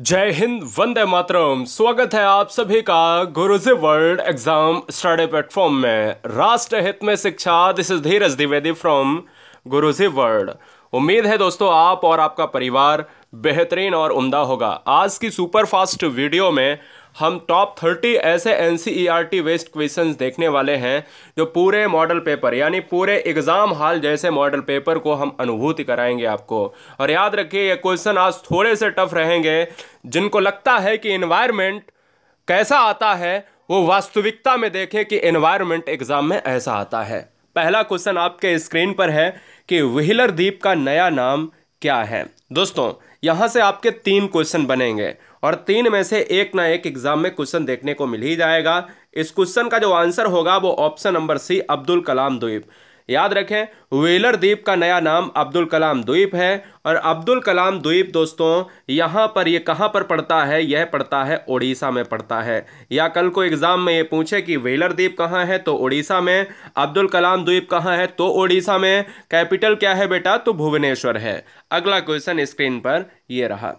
जय हिंद वंदे मातरम स्वागत है आप सभी का Guruji world exam study platform में राष्ट्र हित में शिक्षा this is Dheeraj Dwivedi from Guruji world उम्मीद है दोस्तों आप और आपका परिवार बेहतरीन और उम्दा होगा आज की सुपर फास्ट वीडियो में हम टॉप थर्टी ऐसे N C E R T best question देखने वाले हैं जो पूरे मॉडल पेपर यानी पूरे एग्ज़ाम हाल जैसे मॉडल पेपर को हम अनुभूति कराएंगे आपको और याद रखिए ये क्वेश्चन आज थोड़े से टफ रहेंगे जिनको लगता है कि इन्वायरमेंट कैसा आता है वो वास्तविकता में देखें कि इन्वायरमेंट एग्ज़ाम में ऐसा आता है पहला क्वेश्चन आपके स्क्रीन पर है कि व्हीलर द्वीप का नया नाम क्या है दोस्तों यहाँ से आपके तीन क्वेश्चन बनेंगे और तीन में से एक ना एक एग्जाम में क्वेश्चन देखने को मिल ही जाएगा इस क्वेश्चन का जो आंसर होगा वो option number C Abdul Kalam द्वीप याद रखें वेलर द्वीप का नया नाम अब्दुल कलाम द्वीप है और अब्दुल कलाम द्वीप दोस्तों यहाँ पर ये कहाँ पर पड़ता है यह पड़ता है ओडिशा में पड़ता है या कल को एग्ज़ाम में ये पूछे कि वेलर द्वीप कहाँ है तो ओडिशा में अब्दुल कलाम द्वीप कहाँ है तो ओडिशा में कैपिटल क्या है बेटा तो भुवनेश्वर है अगला क्वेश्चन स्क्रीन पर ये रहा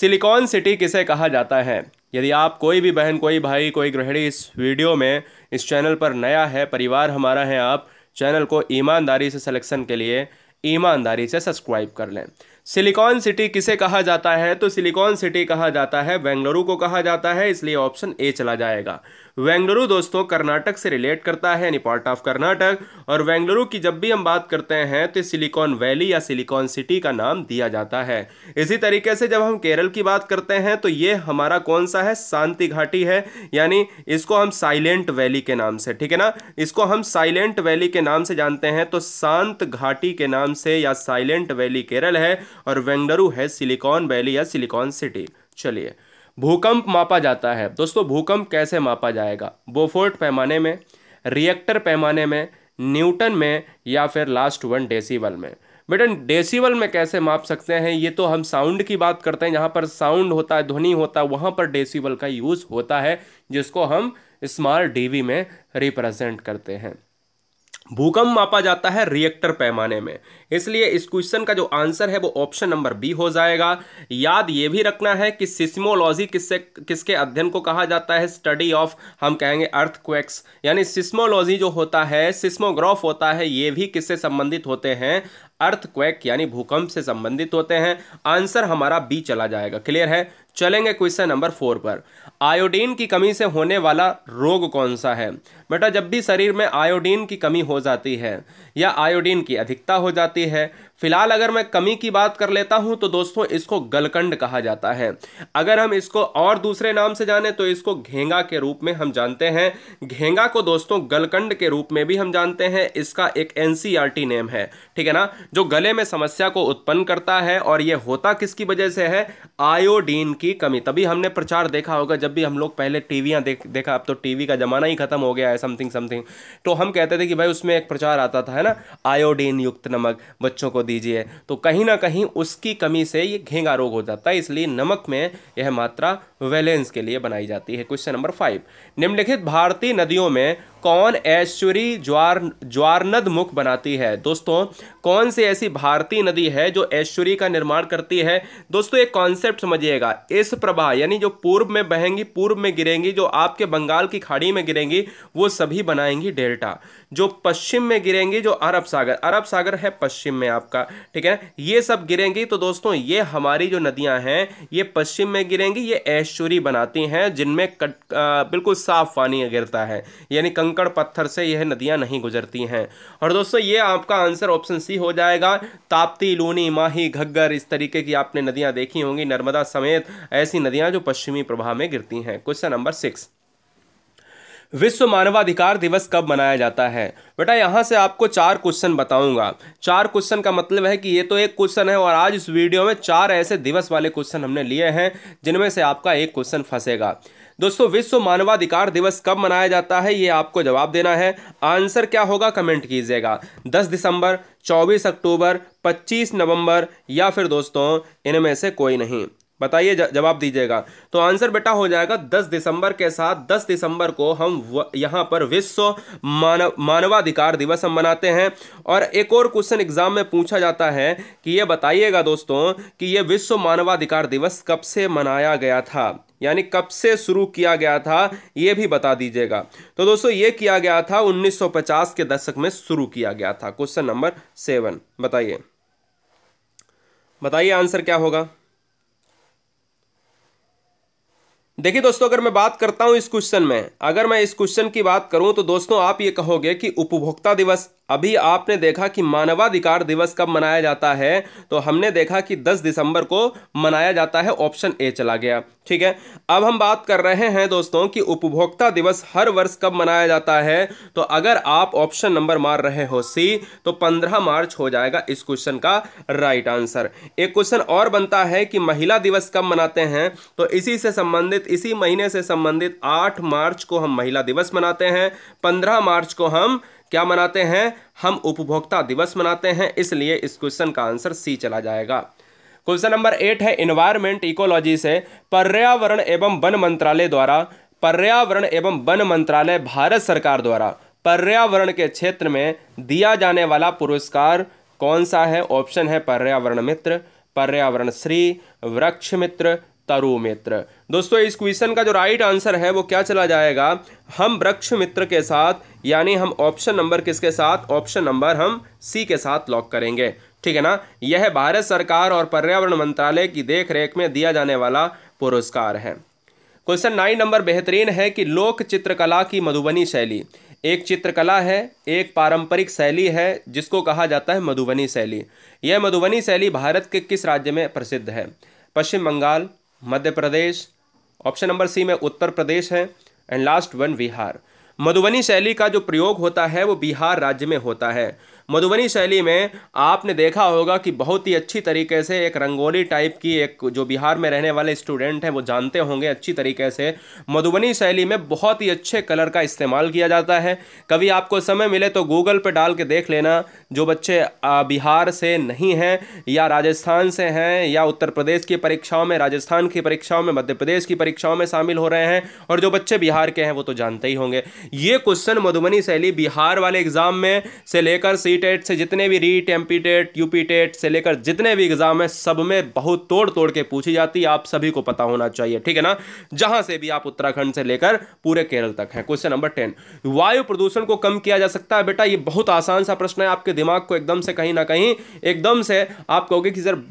सिलिकॉन सिटी किसे कहा जाता है यदि आप कोई भी बहन कोई भाई कोई गृहिणी इस वीडियो में इस चैनल पर नया है परिवार हमारा है आप चैनल को ईमानदारी से सिलेक्शन के लिए ईमानदारी से सब्सक्राइब कर लें सिलिकॉन सिटी किसे कहा जाता है तो सिलिकॉन सिटी कहा जाता है बेंगलुरु को कहा जाता है इसलिए ऑप्शन ए चला जाएगा वेंगलुरु दोस्तों कर्नाटक से रिलेट करता है यानी पार्ट ऑफ कर्नाटक और वेंगलुरु की जब भी हम बात करते हैं तो सिलिकॉन वैली या सिलिकॉन सिटी का नाम दिया जाता है इसी तरीके से जब हम केरल की बात करते हैं तो ये हमारा कौन सा है शांति घाटी है यानी इसको हम साइलेंट वैली के नाम से ठीक है ना इसको हम साइलेंट वैली के नाम से जानते हैं तो शांत घाटी के नाम से या साइलेंट वैली केरल है और वेंगलुरु है सिलिकॉन वैली या सिलिकॉन सिटी चलिए भूकंप मापा जाता है दोस्तों भूकंप कैसे मापा जाएगा बोफोर्ट पैमाने में रिएक्टर पैमाने में न्यूटन में या फिर लास्ट वन डेसीवल में बेटा डेसीवल में कैसे माप सकते हैं ये तो हम साउंड की बात करते हैं जहाँ पर साउंड होता है ध्वनि होता है वहाँ पर डेसीवल का यूज़ होता है जिसको हम स्मार्ट डीवी में रिप्रेजेंट करते हैं भूकंप मापा जाता है रिएक्टर पैमाने में इसलिए इस क्वेश्चन का जो आंसर है वो ऑप्शन नंबर बी हो जाएगा याद ये भी रखना है कि सिस्मोलॉजी किससे किसके अध्ययन को कहा जाता है स्टडी ऑफ हम कहेंगे अर्थ क्वेक्स यानी सिस्मोलॉजी जो होता है सिस्मोग्राफ होता है ये भी किससे संबंधित होते हैं अर्थ क्वेक यानी भूकंप से संबंधित होते हैं आंसर हमारा बी चला जाएगा क्लियर है चलेंगे क्वेश्चन नंबर फोर पर आयोडीन की कमी से होने वाला रोग कौन सा है बेटा जब भी शरीर में आयोडीन की कमी हो जाती है या आयोडीन की अधिकता हो जाती है फिलहाल अगर मैं कमी की बात कर लेता हूं तो दोस्तों इसको गलकंड कहा जाता है अगर हम इसको और दूसरे नाम से जाने तो इसको घेंगा के रूप में हम जानते हैं घेंगा को दोस्तों गलकंड के रूप में भी हम जानते हैं इसका एक एन नेम e है ठीक है ना जो गले में समस्या को उत्पन्न करता है और यह होता किसकी वजह से है आयोडीन की की कमी तभी हमने प्रचार देखा होगा जब भी हम लोग पहले टीवियाँ देख देखा अब तो टीवी का ज़माना ही ख़त्म हो गया है समथिंग समथिंग तो हम कहते थे कि भाई उसमें एक प्रचार आता था है ना आयोडीन युक्त नमक बच्चों को दीजिए तो कहीं ना कहीं उसकी कमी से ये घेंगा रोग हो जाता है इसलिए नमक में यह मात्रा वैलेंस के लिए बनाई जाती है क्वेश्चन नंबर फाइव निम्नलिखित भारतीय नदियों में कौन ऐश्वरी ज्वार ज्वारनद मुख बनाती है दोस्तों कौन सी ऐसी भारतीय नदी है जो ऐश्वरी का निर्माण करती है दोस्तों एक कॉन्सेप्ट समझिएगा इस प्रभा यानी जो पूर्व में बहेंगी पूर्व में गिरेंगी जो आपके बंगाल की खाड़ी में गिरेंगी वो सभी बनाएंगी डेल्टा जो पश्चिम में गिरेंगी जो अरब सागर अरब सागर है पश्चिम में आपका ठीक है ये सब गिरेंगी तो दोस्तों ये हमारी जो नदियां हैं ये पश्चिम में गिरेंगी ये ऐश्वरी बनाती हैं जिनमें बिल्कुल साफ पानी गिरता है यानी कंकड़ पत्थर से यह नदियां नहीं गुजरती हैं और दोस्तों ये आपका आंसर ऑप्शन सी हो जाएगा ताप्ती लूनी माही घग्गर इस तरीके की आपने नदियां देखी होंगी नर्मदा समेत ऐसी नदियां जो पश्चिमी प्रभाव में गिरती हैं क्वेश्चन नंबर सिक्स विश्व मानवाधिकार दिवस कब मनाया जाता है बेटा यहाँ से आपको चार क्वेश्चन बताऊंगा चार क्वेश्चन का मतलब है कि ये तो एक क्वेश्चन है और आज इस वीडियो में चार ऐसे दिवस वाले क्वेश्चन हमने लिए हैं जिनमें से आपका एक क्वेश्चन फंसेगा दोस्तों विश्व मानवाधिकार दिवस कब मनाया जाता है ये आपको जवाब देना है आंसर क्या होगा कमेंट कीजिएगा दस दिसंबर चौबीस अक्टूबर पच्चीस नवंबर या फिर दोस्तों इनमें से कोई नहीं बताइए जवाब दीजिएगा तो आंसर बेटा हो जाएगा 10 दिसंबर के साथ 10 दिसंबर को हम यहाँ पर विश्व मानव मानवाधिकार दिवस हम मनाते हैं और एक और क्वेश्चन एग्जाम में पूछा जाता है कि ये बताइएगा दोस्तों कि ये विश्व मानवाधिकार दिवस कब से मनाया गया था यानी कब से शुरू किया गया था ये भी बता दीजिएगा तो दोस्तों ये किया गया था उन्नीस के दशक में शुरू किया गया था क्वेश्चन नंबर सेवन बताइए बताइए आंसर क्या होगा देखिए दोस्तों अगर मैं बात करता हूं इस क्वेश्चन में अगर मैं इस क्वेश्चन की बात करूं तो दोस्तों आप ये कहोगे कि उपभोक्ता दिवस अभी आपने देखा कि मानवाधिकार दिवस कब मनाया जाता है तो हमने देखा कि 10 दिसंबर को मनाया जाता है ऑप्शन ए चला गया ठीक है अब हम बात कर रहे हैं दोस्तों कि उपभोक्ता दिवस हर वर्ष कब मनाया जाता है तो अगर आप ऑप्शन नंबर मार रहे हो सी तो 15 मार्च हो जाएगा इस क्वेश्चन का राइट आंसर एक क्वेश्चन और बनता है कि महिला दिवस कब मनाते हैं तो इसी से संबंधित इसी महीने से संबंधित आठ मार्च को हम महिला दिवस मनाते हैं पंद्रह मार्च को हम क्या मनाते हैं हम उपभोक्ता दिवस मनाते हैं इसलिए इस क्वेश्चन का आंसर सी चला जाएगा क्वेश्चन नंबर एट है इन्वायरमेंट इकोलॉजी से पर्यावरण एवं वन मंत्रालय द्वारा पर्यावरण एवं वन मंत्रालय भारत सरकार द्वारा पर्यावरण के क्षेत्र में दिया जाने वाला पुरस्कार कौन सा है ऑप्शन है पर्यावरण मित्र पर्यावरण श्री वृक्ष मित्र तरु मित्र दोस्तों इस क्वेश्चन का जो राइट आंसर है वो क्या चला जाएगा हम वृक्ष मित्र के साथ यानी हम ऑप्शन नंबर किसके साथ ऑप्शन नंबर हम सी के साथ लॉक करेंगे ठीक है ना यह भारत सरकार और पर्यावरण मंत्रालय की देखरेख में दिया जाने वाला पुरस्कार है क्वेश्चन नाइन नंबर बेहतरीन है कि लोक चित्रकला की मधुबनी शैली एक चित्रकला है एक पारंपरिक शैली है जिसको कहा जाता है मधुबनी शैली यह मधुबनी शैली भारत के किस राज्य में प्रसिद्ध है Paschim Bangal Madhya Pradesh option number C में उत्तर प्रदेश है and last one Bihar Madhubani शैली का जो प्रयोग होता है वो बिहार राज्य में होता है मधुबनी शैली में आपने देखा होगा कि बहुत ही अच्छी तरीके से एक रंगोली टाइप की एक जो बिहार में रहने वाले स्टूडेंट हैं वो जानते होंगे अच्छी तरीके से मधुबनी शैली में बहुत ही अच्छे कलर का इस्तेमाल किया जाता है कभी आपको समय मिले तो गूगल पर डाल के देख लेना जो बच्चे बिहार से नहीं हैं या राजस्थान से हैं या उत्तर प्रदेश की परीक्षाओं में राजस्थान की परीक्षाओं में मध्य प्रदेश की परीक्षाओं में शामिल हो रहे हैं और जो बच्चे बिहार के हैं वो तो जानते ही होंगे ये क्वेश्चन मधुबनी शैली बिहार वाले एग्ज़ाम में से लेकर सी सीटेट e से जितने भी REET M P TET U P TET से लेकर जितने भी एग्ज़ाम है सब में बहुत तोड़ तोड़ के पूछी जाती है आप सभी को पता होना चाहिए ठीक है ना जहां से भी आप उत्तराखंड से लेकर पूरे केरल तक हैं क्वेश्चन नंबर टेन वायु प्रदूषण को कम किया जा सकता है बेटा ये बहुत आसान सा प्रश्न है आपके दिमाग को एकदम से कहीं ना कहीं एकदम से आप कहोगे कि सर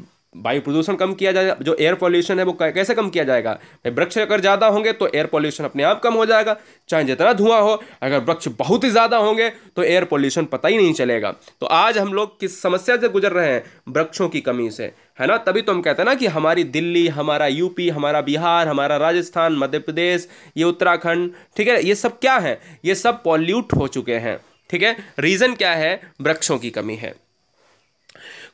वायु प्रदूषण कम किया जाए जो एयर पॉल्यूशन है वो कैसे कम किया जाएगा भाई वृक्ष अगर ज़्यादा होंगे तो एयर पॉल्यूशन अपने आप कम हो जाएगा चाहे जितना धुआं हो अगर वृक्ष बहुत ही ज़्यादा होंगे तो एयर पॉल्यूशन पता ही नहीं चलेगा तो आज हम लोग किस समस्या से गुजर रहे हैं वृक्षों की कमी से है ना तभी तो हम कहते हैं ना कि हमारी दिल्ली हमारा यूपी हमारा बिहार हमारा राजस्थान मध्य प्रदेश ये उत्तराखंड ठीक है ये सब क्या है ये सब पॉल्यूट हो चुके हैं ठीक है रीज़न क्या है वृक्षों की कमी है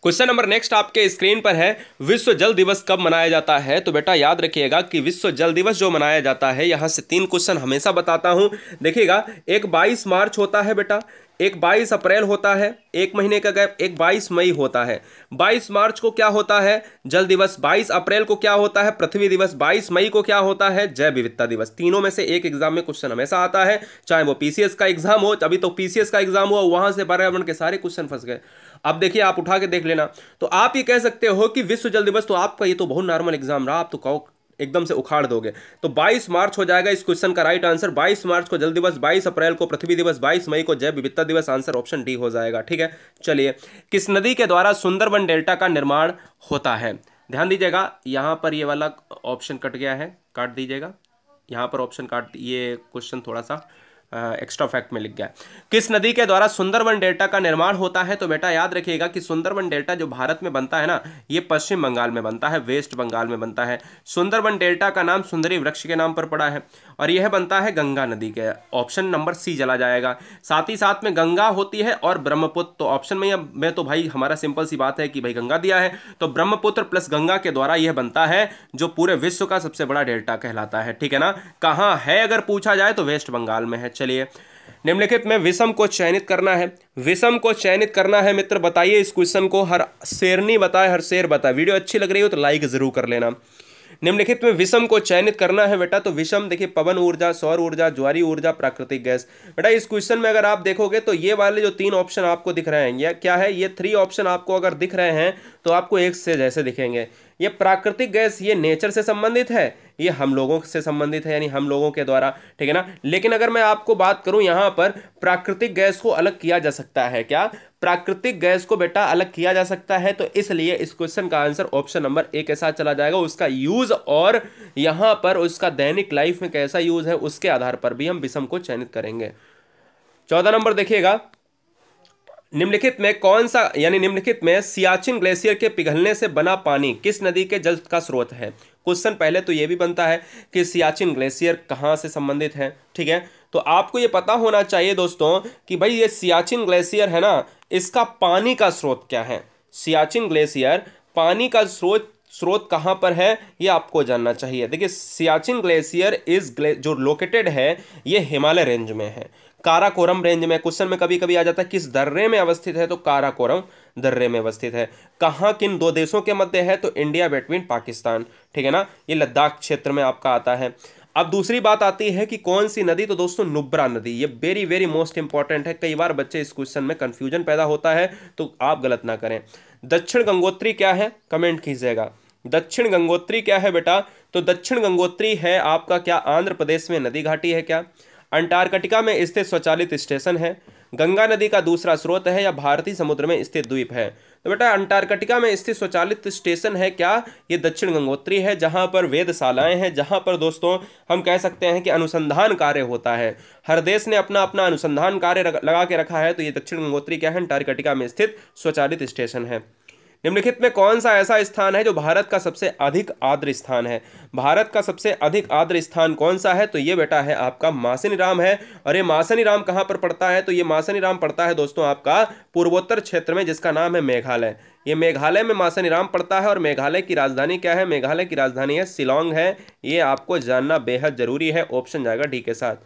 क्वेश्चन नंबर नेक्स्ट आपके स्क्रीन पर है विश्व जल दिवस कब मनाया जाता है तो बेटा याद रखिएगा कि विश्व जल दिवस जो मनाया जाता है यहां से तीन क्वेश्चन हमेशा बताता हूं देखिएगा एक बाईस मार्च होता है बेटा एक 22 अप्रैल होता है एक महीने का गैप एक 22 मई होता है 22 मार्च को क्या होता है जल दिवस 22 अप्रैल को क्या होता है पृथ्वी दिवस 22 मई को क्या होता है जैव विविधता दिवस तीनों में से एक एग्जाम में क्वेश्चन हमेशा आता है चाहे वो पीसीएस का एग्जाम हो अभी तो पीसीएस का एग्जाम हुआ वहां से पर्यावरण के सारे क्वेश्चन फंस गए अब देखिए आप उठा के देख लेना तो आप ये कह सकते हो कि विश्व जल दिवस तो आपका ये तो बहुत नॉर्मल एग्जाम रहा आप तो कहो एकदम से उखाड़ दोगे तो 22 मार्च हो जाएगा इस क्वेश्चन का राइट आंसर 22 मार्च को जल दिवस 22 अप्रैल को पृथ्वी दिवस 22 मई को जैव विविधता दिवस आंसर ऑप्शन डी हो जाएगा ठीक है चलिए किस नदी के द्वारा सुंदरबन डेल्टा का निर्माण होता है ध्यान दीजिएगा यहाँ पर ये वाला ऑप्शन कट गया है काट दीजिएगा यहाँ पर ऑप्शन काट ये क्वेश्चन थोड़ा सा एक्स्ट्रा फैक्ट में लिख गया किस नदी के द्वारा सुंदरवन डेल्टा का निर्माण होता है तो बेटा याद रखिएगा कि सुंदरवन डेल्टा जो भारत में बनता है ना ये पश्चिम बंगाल में बनता है वेस्ट बंगाल में बनता है सुंदरवन डेल्टा का नाम सुंदरी वृक्ष के नाम पर पड़ा है और यह बनता है गंगा नदी के ऑप्शन नंबर सी चला जाएगा साथ ही साथ में गंगा होती है और ब्रह्मपुत्र तो ऑप्शन में मैं तो भाई हमारा सिंपल सी बात है कि भाई गंगा दिया है तो ब्रह्मपुत्र प्लस गंगा के द्वारा यह बनता है जो पूरे विश्व का सबसे बड़ा डेल्टा कहलाता है ठीक है ना कहाँ है अगर पूछा जाए तो वेस्ट बंगाल में है चलिए निम्नलिखित में विषम को चयनित करना है विषम को चयनित करना है मित्र बताइए इस क्वेश्चन को हर शेरनी बताए हर शेर बताए वीडियो अच्छी लग रही हो तो लाइक ज़रूर कर लेना निम्नलिखित में विषम को चयनित करना है बेटा तो विषम देखिए पवन ऊर्जा सौर ऊर्जा ज्वारी ऊर्जा प्राकृतिक गैस बेटा इस क्वेश्चन में अगर आप देखोगे तो ये वाले जो तीन ऑप्शन आपको दिख रहे हैं ये क्या है ये थ्री ऑप्शन आपको अगर दिख रहे हैं तो आपको एक से जैसे दिखेंगे ये प्राकृतिक गैस ये नेचर से संबंधित है ये हम लोगों से संबंधित है यानी हम लोगों के द्वारा ठीक है ना लेकिन अगर मैं आपको बात करूं यहां पर प्राकृतिक गैस को अलग किया जा सकता है क्या प्राकृतिक गैस को बेटा अलग किया जा सकता है तो इसलिए इस क्वेश्चन का आंसर ऑप्शन नंबर ए के साथ चला जाएगा उसका यूज और यहां पर उसका दैनिक लाइफ में कैसा यूज है उसके आधार पर भी हम विषम को चयनित करेंगे चौदह नंबर देखिएगा निम्नलिखित में कौन सा यानी निम्नलिखित में सियाचिन ग्लेशियर के पिघलने से बना पानी किस नदी के जल का स्रोत है क्वेश्चन पहले तो ये भी बनता है कि सियाचिन ग्लेशियर कहाँ से संबंधित है ठीक है तो आपको ये पता होना चाहिए दोस्तों कि भाई ये सियाचिन ग्लेशियर है ना इसका पानी का स्रोत क्या है सियाचिन ग्लेशियर पानी का स्रोत स्रोत कहाँ पर है ये आपको जानना चाहिए देखिए सियाचिन ग्लेशियर इज ग्ले जो लोकेटेड है ये हिमालय रेंज में है काराकोरम रेंज में क्वेश्चन में कभी कभी आ जाता है किस दर्रे में अवस्थित है तो काराकोरम दर्रे में अवस्थित है कहाँ किन दो देशों के मध्य है तो इंडिया बिटवीन पाकिस्तान ठीक है ना ये लद्दाख क्षेत्र में आपका आता है अब दूसरी बात आती है कि कौन सी नदी तो दोस्तों नुब्रा नदी ये वेरी वेरी मोस्ट इंपॉर्टेंट है कई बार बच्चे इस क्वेश्चन में कन्फ्यूजन पैदा होता है तो आप गलत ना करें दक्षिण गंगोत्री क्या है कमेंट कीजिएगा दक्षिण गंगोत्री क्या है बेटा तो दक्षिण गंगोत्री है आपका क्या आंध्र प्रदेश में नदी घाटी है क्या अंटार्कटिका में स्थित स्वचालित स्टेशन है गंगा नदी का दूसरा स्रोत है या भारतीय समुद्र में स्थित द्वीप है तो बेटा अंटार्कटिका में स्थित स्वचालित स्टेशन है क्या ये दक्षिण गंगोत्री है जहाँ पर वेदशालाएँ हैं जहाँ पर दोस्तों हम कह सकते हैं कि अनुसंधान कार्य होता है हर देश ने अपना अपना अनुसंधान कार्य लगा के रखा है तो ये दक्षिण गंगोत्री क्या है अंटार्कटिका में स्थित स्वचालित स्टेशन है निम्नलिखित में कौन सा ऐसा स्थान है जो भारत का सबसे अधिक आद्र स्थान है भारत का सबसे अधिक आद्र स्थान कौन सा है तो ये बेटा है आपका मासनीराम है और ये मासनीराम कहाँ पर पड़ता है तो ये मासनीराम पड़ता है दोस्तों आपका पूर्वोत्तर क्षेत्र में जिसका नाम है मेघालय ये मेघालय में राम पड़ता है और मेघालय की राजधानी क्या है मेघालय की राजधानी है शिलोंग है ये आपको जानना बेहद जरूरी है ऑप्शन जाएगा डी के साथ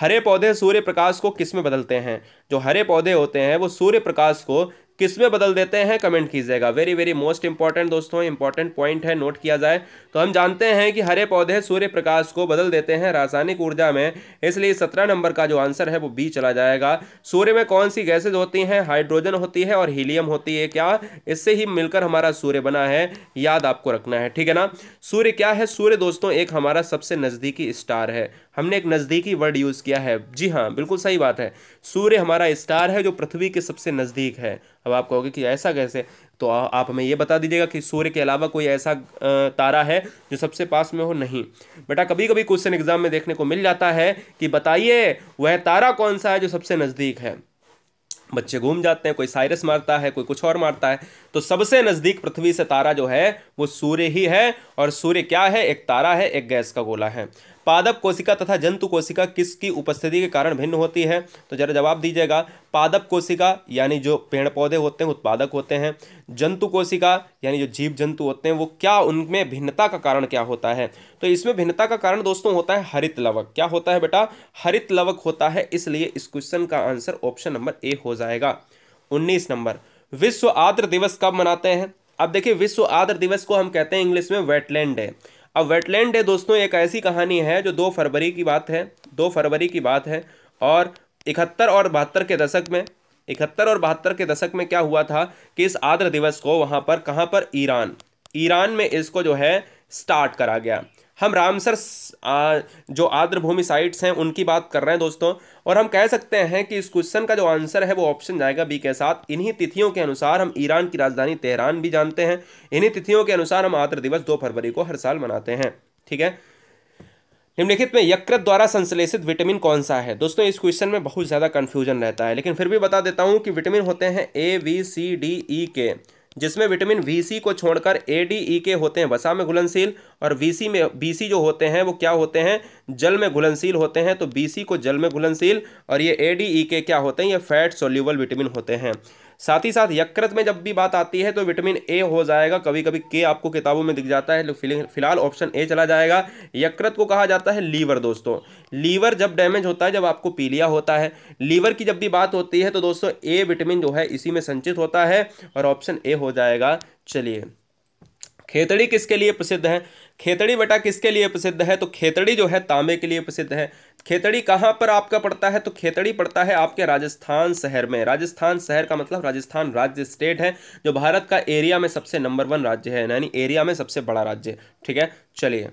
हरे पौधे सूर्य प्रकाश को किस में बदलते हैं जो हरे पौधे होते हैं वो सूर्य प्रकाश को किस में बदल देते हैं कमेंट कीजिएगा वेरी वेरी मोस्ट इंपॉर्टेंट दोस्तों इंपॉर्टेंट पॉइंट है नोट किया जाए तो हम जानते हैं कि हरे पौधे सूर्य प्रकाश को बदल देते हैं रासायनिक ऊर्जा में इसलिए सत्रह नंबर का जो आंसर है वो बी चला जाएगा सूर्य में कौन सी गैसेज होती हैं हाइड्रोजन होती है और हीलियम होती है क्या इससे ही मिलकर हमारा सूर्य बना है याद आपको रखना है ठीक है ना सूर्य क्या है सूर्य दोस्तों एक हमारा सबसे नज़दीकी स्टार है हमने एक नज़दीकी वर्ड यूज़ किया है जी हाँ बिल्कुल सही बात है सूर्य हमारा स्टार है जो पृथ्वी के सबसे नज़दीक है अब आप कहोगे कि ऐसा कैसे तो आ, आप हमें ये बता दीजिएगा कि सूर्य के अलावा कोई ऐसा तारा है जो सबसे पास में हो नहीं बेटा कभी कभी क्वेश्चन एग्जाम में देखने को मिल जाता है कि बताइए वह तारा कौन सा है जो सबसे नज़दीक है बच्चे घूम जाते हैं कोई साइरस मारता है कोई कुछ और मारता है तो सबसे नज़दीक पृथ्वी से तारा जो है वो सूर्य ही है और सूर्य क्या है एक तारा है एक गैस का गोला है पादप कोशिका तथा जंतु कोशिका किसकी उपस्थिति के कारण भिन्न होती है तो जरा जवाब दीजिएगा पादप कोशिका यानी जो पेड़ पौधे होते हैं उत्पादक होते हैं जंतु कोशिका यानी जो जीव जंतु होते हैं वो क्या उनमें भिन्नता का कारण क्या होता है तो इसमें भिन्नता का कारण दोस्तों होता है हरित लवक क्या होता है बेटा हरित लवक होता है इसलिए इस क्वेश्चन का आंसर ऑप्शन नंबर ए हो जाएगा उन्नीस नंबर विश्व आर्द्र दिवस कब मनाते हैं अब देखिए विश्व आर्द्र दिवस को हम कहते हैं इंग्लिश में वेटलैंड डे अब वेटलैंड डे दोस्तों एक ऐसी कहानी है जो दो फरवरी की बात है दो फरवरी की बात है और इकहत्तर और बहत्तर के दशक में इकहत्तर और बहत्तर के दशक में क्या हुआ था कि इस आर्द्र दिवस को वहाँ पर कहाँ पर ईरान ईरान में इसको जो है स्टार्ट करा गया हम रामसर जो आर्द्रभूमि साइट्स हैं उनकी बात कर रहे हैं दोस्तों और हम कह सकते हैं कि इस क्वेश्चन का जो आंसर है वो ऑप्शन जाएगा बी के साथ इन्हीं तिथियों के अनुसार हम ईरान की राजधानी तेहरान भी जानते हैं इन्हीं तिथियों के अनुसार हम आर्द्र दिवस दो फरवरी को हर साल मनाते हैं ठीक है निम्नलिखित में यकृत द्वारा संश्लेषित विटामिन कौन सा है दोस्तों इस क्वेश्चन में बहुत ज़्यादा कन्फ्यूजन रहता है लेकिन फिर भी बता देता हूँ कि विटामिन होते हैं A V C D E के जिसमें विटामिन वी को छोड़कर ए डी ई के होते हैं वसा में घुलनशील और वी में बी जो होते हैं वो क्या होते हैं जल में घुलनशील होते हैं तो बी को जल में घुलनशील और ये ए डी ई के क्या होते हैं ये फैट सोल्यूबल विटामिन होते हैं साथ ही साथ यकृत में जब भी बात आती है तो विटामिन ए हो जाएगा कभी कभी के आपको किताबों में दिख जाता है फिलहाल ऑप्शन ए चला जाएगा यकृत को कहा जाता है लीवर दोस्तों लीवर जब डैमेज होता है जब आपको पीलिया होता है लीवर की जब भी बात होती है तो दोस्तों ए विटामिन जो है इसी में संचित होता है और ऑप्शन ए हो जाएगा चलिए खेतड़ी किसके लिए प्रसिद्ध है खेतड़ी बेटा किसके लिए प्रसिद्ध है तो खेतड़ी जो है तांबे के लिए प्रसिद्ध है खेतड़ी कहाँ पर आपका पड़ता है तो खेतड़ी पड़ता है आपके राजस्थान शहर में राजस्थान शहर का मतलब राजस्थान राज्य स्टेट है जो भारत का एरिया में सबसे नंबर वन राज्य है यानी एरिया में सबसे बड़ा राज्य ठीक है चलिए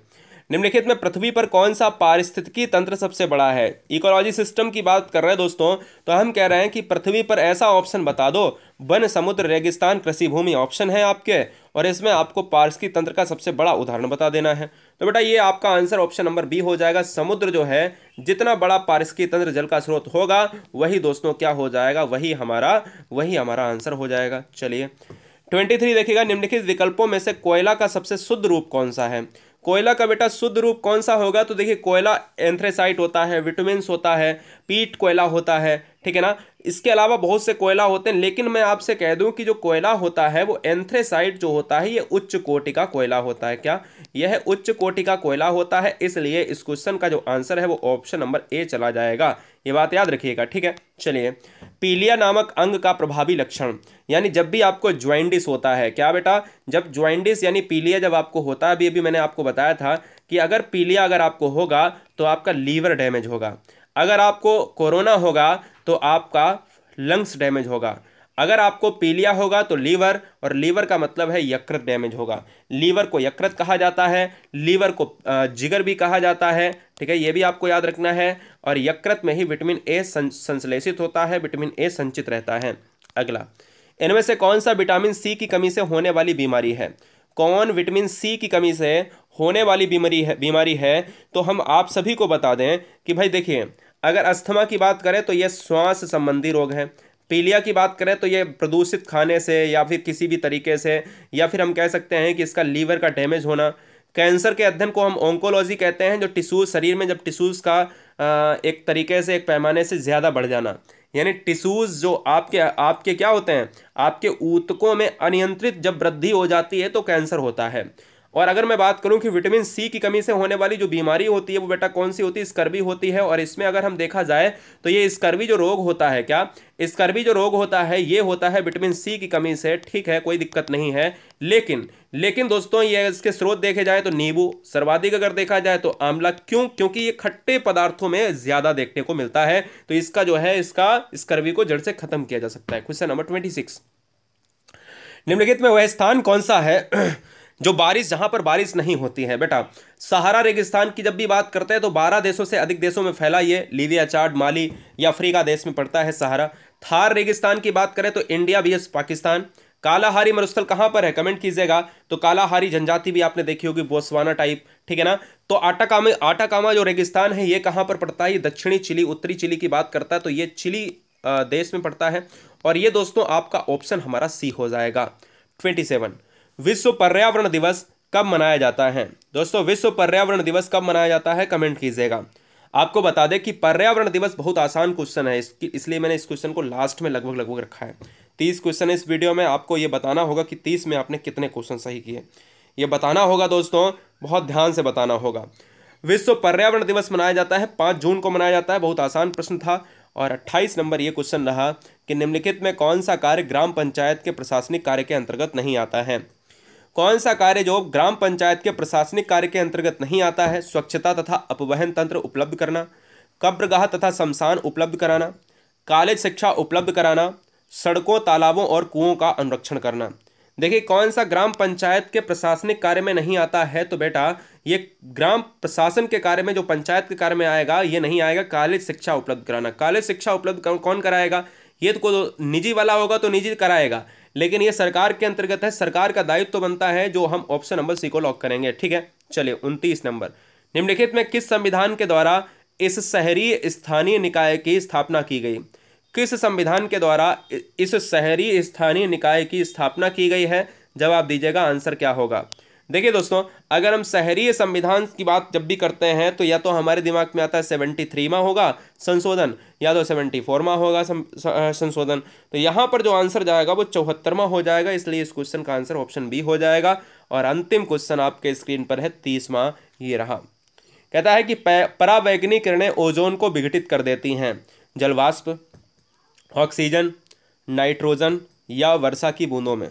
निम्नलिखित में पृथ्वी पर कौन सा पारिस्थितिकी तंत्र सबसे बड़ा है इकोलॉजी सिस्टम की बात कर रहे हैं दोस्तों तो हम कह रहे हैं कि पृथ्वी पर ऐसा ऑप्शन बता दो वन समुद्र रेगिस्तान कृषि भूमि ऑप्शन है आपके और इसमें आपको पारिस्थितिकी तंत्र का सबसे बड़ा उदाहरण बता देना है तो बेटा ये आपका आंसर ऑप्शन नंबर बी हो जाएगा समुद्र जो है जितना बड़ा पारिस्थितिकी तंत्र जल का स्रोत होगा वही दोस्तों क्या हो जाएगा वही हमारा वही हमारा आंसर हो जाएगा चलिए ट्वेंटी थ्री देखिएगा निम्नलिखित विकल्पों में से कोयला का सबसे शुद्ध रूप कौन सा है कोयला का बेटा शुद्ध रूप कौन सा होगा तो देखिए कोयला एंथ्रेसाइट होता है विटामिन होता है पीट कोयला होता है ठीक है ना इसके अलावा बहुत से कोयला होते हैं लेकिन मैं आपसे कह दूं कि जो कोयला होता है वो एंथ्रेसाइट जो होता है ये उच्च कोटि का कोयला होता है क्या यह उच्च कोटि का कोयला होता है इसलिए इस क्वेश्चन का जो आंसर है वो ऑप्शन नंबर ए चला जाएगा ये बात याद रखिएगा ठीक है चलिए पीलिया नामक अंग का प्रभावी लक्षण यानी जब भी आपको ज्वाइंडिस होता है क्या बेटा जब ज्वाइंडिस यानी पीलिया जब आपको होता है अभी अभी मैंने आपको बताया था कि अगर पीलिया अगर आपको होगा तो आपका लीवर डैमेज होगा अगर आपको कोरोना होगा तो आपका लंग्स डैमेज होगा अगर आपको पीलिया होगा तो लीवर और लीवर का मतलब है यकृत डैमेज होगा लीवर को यकृत कहा जाता है लीवर को जिगर भी कहा जाता है ठीक है ये भी आपको याद रखना है और यकृत में ही विटामिन ए संश्लेषित होता है विटामिन ए संचित रहता है अगला इनमें से कौन सा विटामिन सी की कमी से होने वाली बीमारी है कौन विटामिन सी की कमी से होने वाली बीमारी है बीमारी है तो हम आप सभी को बता दें कि भाई देखिए अगर अस्थमा की बात करें तो ये श्वास संबंधी रोग हैं पीलिया की बात करें तो ये प्रदूषित खाने से या फिर किसी भी तरीके से या फिर हम कह सकते हैं कि इसका लीवर का डैमेज होना कैंसर के अध्ययन को हम ओंकोलॉजी कहते हैं जो टिश्यूज शरीर में जब टिश्यूज़ का एक तरीके से एक पैमाने से ज़्यादा बढ़ जाना यानी टिश्यूज़ जो आपके आपके क्या होते हैं आपके ऊतकों में अनियंत्रित जब वृद्धि हो जाती है तो कैंसर होता है और अगर मैं बात करूं कि विटामिन सी की कमी से होने वाली जो बीमारी होती है वो बेटा कौन सी होती है स्कर्वी होती है और इसमें अगर हम देखा जाए तो ये स्कर्वी जो रोग होता है क्या स्कर्वी जो रोग होता है ये होता है विटामिन सी की कमी से ठीक है कोई दिक्कत नहीं है लेकिन लेकिन दोस्तों ये इसके स्रोत देखे जाए तो नींबू सर्वाधिक अगर देखा जाए तो आंवला क्यों क्योंकि ये खट्टे पदार्थों में ज़्यादा देखने को मिलता है तो इसका जो है इसका स्कर्वी को जड़ से खत्म किया जा सकता है क्वेश्चन नंबर ट्वेंटी सिक्स निम्नलिखित में वह स्थान कौन सा है जो बारिश जहाँ पर बारिश नहीं होती है बेटा सहारा रेगिस्तान की जब भी बात करते हैं तो बारह देशों से अधिक देशों में फैला ये लीबिया चार्ड माली या अफ्रीका देश में पड़ता है सहारा थार रेगिस्तान की बात करें तो इंडिया भी पाकिस्तान कालाहारी मरुस्थल कहाँ पर है कमेंट कीजिएगा तो कालाहारी जनजाति भी आपने देखी होगी बोसवाना टाइप ठीक है ना तो आटाकामा आटाकामा जो रेगिस्तान है ये कहाँ पर पड़ता है ये दक्षिणी चिली उत्तरी चिली की बात करता है तो ये चिली देश में पड़ता है और ये दोस्तों आपका ऑप्शन हमारा सी हो जाएगा ट्वेंटी सेवन विश्व पर्यावरण दिवस कब मनाया जाता है दोस्तों विश्व पर्यावरण दिवस कब मनाया जाता है कमेंट कीजिएगा आपको बता दें कि पर्यावरण दिवस बहुत आसान क्वेश्चन है इसकी इसलिए मैंने इस क्वेश्चन को लास्ट में लगभग लगभग रखा है तीस क्वेश्चन इस वीडियो में आपको ये बताना होगा कि तीस में आपने कितने क्वेश्चन सही किए ये बताना होगा दोस्तों बहुत ध्यान से बताना होगा विश्व पर्यावरण दिवस मनाया जाता है पाँच जून को मनाया जाता है बहुत आसान प्रश्न था और अट्ठाईस नंबर ये क्वेश्चन रहा कि निम्नलिखित में कौन सा कार्य ग्राम पंचायत के प्रशासनिक कार्य के अंतर्गत नहीं आता है कौन सा कार्य जो ग्राम पंचायत के प्रशासनिक कार्य के अंतर्गत नहीं आता है स्वच्छता तथा अपवहन तंत्र उपलब्ध करना कब्रगाह तथा शमशान उपलब्ध कराना कॉलेज शिक्षा उपलब्ध कराना सड़कों तालाबों और कुओं का अनुरक्षण करना देखिए कौन सा ग्राम पंचायत के प्रशासनिक कार्य में नहीं आता है तो बेटा ये ग्राम प्रशासन के कार्य में जो पंचायत के कार्य में आएगा ये नहीं आएगा कॉलेज शिक्षा उपलब्ध कराना कॉलेज शिक्षा उपलब्ध कौन कराएगा ये तो निजी वाला होगा तो निजी कराएगा लेकिन ये सरकार के अंतर्गत है सरकार का दायित्व तो बनता है जो हम ऑप्शन नंबर सी को लॉक करेंगे ठीक है चलिए उनतीस नंबर निम्नलिखित में किस संविधान के द्वारा इस शहरी स्थानीय निकाय की स्थापना की गई किस संविधान के द्वारा इस शहरी स्थानीय निकाय की स्थापना की गई है जवाब दीजिएगा आंसर क्या होगा देखिए दोस्तों अगर हम शहरीय संविधान की बात जब भी करते हैं तो या तो हमारे दिमाग में आता है सेवेंटी थ्री माँ होगा संशोधन या तो सेवेंटी फोर माँ होगा संशोधन तो यहाँ पर जो आंसर जाएगा वो चौहत्तरवा हो जाएगा इसलिए इस क्वेश्चन का आंसर ऑप्शन बी हो जाएगा और अंतिम क्वेश्चन आपके स्क्रीन पर है तीसवा ये रहा कहता है कि परावैज्ञानिक किरणें ओजोन को विघटित कर देती हैं जलवाष्प ऑक्सीजन नाइट्रोजन या वर्षा की बूंदों में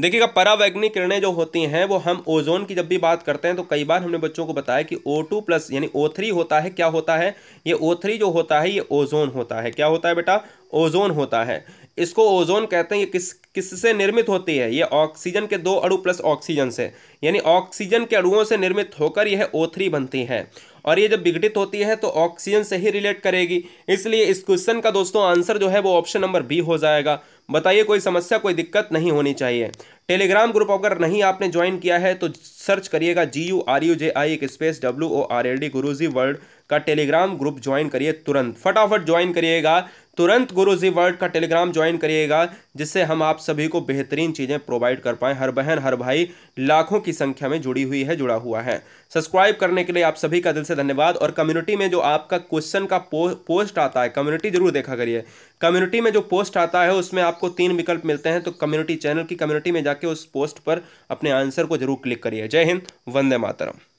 देखिएगा परावैग्निक किरणें जो होती हैं वो हम ओजोन की जब भी बात करते हैं तो कई बार हमने बच्चों को बताया कि ओ टू प्लस यानी ओ थ्री होता है क्या होता है ये ओ थ्री जो होता है ये ओजोन होता है क्या होता है बेटा ओजोन होता है इसको ओजोन कहते हैं ये किस किससे निर्मित होती है ये ऑक्सीजन के दो अड़ु प्लस ऑक्सीजन से यानी ऑक्सीजन के अड़ुओं से निर्मित होकर यह ओ थ्री बनती है और ये जब विघटित होती है तो ऑक्सीजन से ही रिलेट करेगी इसलिए इस क्वेश्चन का दोस्तों आंसर जो है वो ऑप्शन नंबर बी हो जाएगा बताइए कोई समस्या कोई दिक्कत नहीं होनी चाहिए टेलीग्राम ग्रुप अगर नहीं आपने ज्वाइन किया है तो सर्च करिएगा G U R U J I एक space W O R L D Guruji world का टेलीग्राम ग्रुप ज्वाइन करिए तुरंत फटाफट ज्वाइन करिएगा तुरंत गुरु जी वर्ल्ड का टेलीग्राम ज्वाइन करिएगा जिससे हम आप सभी को बेहतरीन चीज़ें प्रोवाइड कर पाएँ हर बहन हर भाई लाखों की संख्या में जुड़ी हुई है जुड़ा हुआ है सब्सक्राइब करने के लिए आप सभी का दिल से धन्यवाद और कम्युनिटी में जो आपका क्वेश्चन का पो, पोस्ट आता है कम्युनिटी जरूर देखा करिए कम्युनिटी में जो पोस्ट आता है उसमें आपको तीन विकल्प मिलते हैं तो कम्युनिटी चैनल की कम्युनिटी में जाके उस पोस्ट पर अपने आंसर को जरूर क्लिक करिए जय हिंद वंदे मातरम